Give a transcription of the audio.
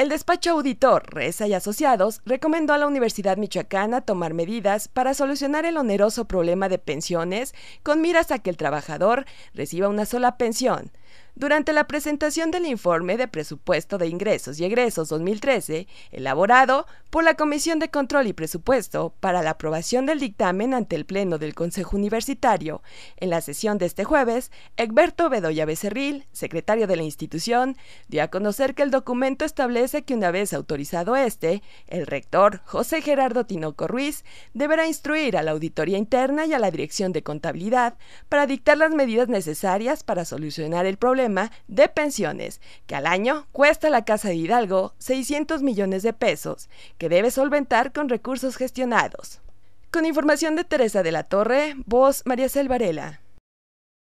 El despacho auditor Reza y Asociados recomendó a la Universidad Michoacana tomar medidas para solucionar el oneroso problema de pensiones con miras a que el trabajador reciba una sola pensión. Durante la presentación del informe de presupuesto de ingresos y egresos 2013, elaborado por la Comisión de Control y Presupuesto para la aprobación del dictamen ante el Pleno del Consejo Universitario, en la sesión de este jueves, Egberto Bedoya Becerril, secretario de la institución, dio a conocer que el documento establece que una vez autorizado este, el rector José Gerardo Tinoco Ruiz deberá instruir a la auditoría interna y a la Dirección de Contabilidad para dictar las medidas necesarias para solucionar el problema de pensiones, que al año cuesta a la Casa de Hidalgo 600 millones de pesos, que debe solventar con recursos gestionados. Con información de Teresa de la Torre, voz María Selvarela.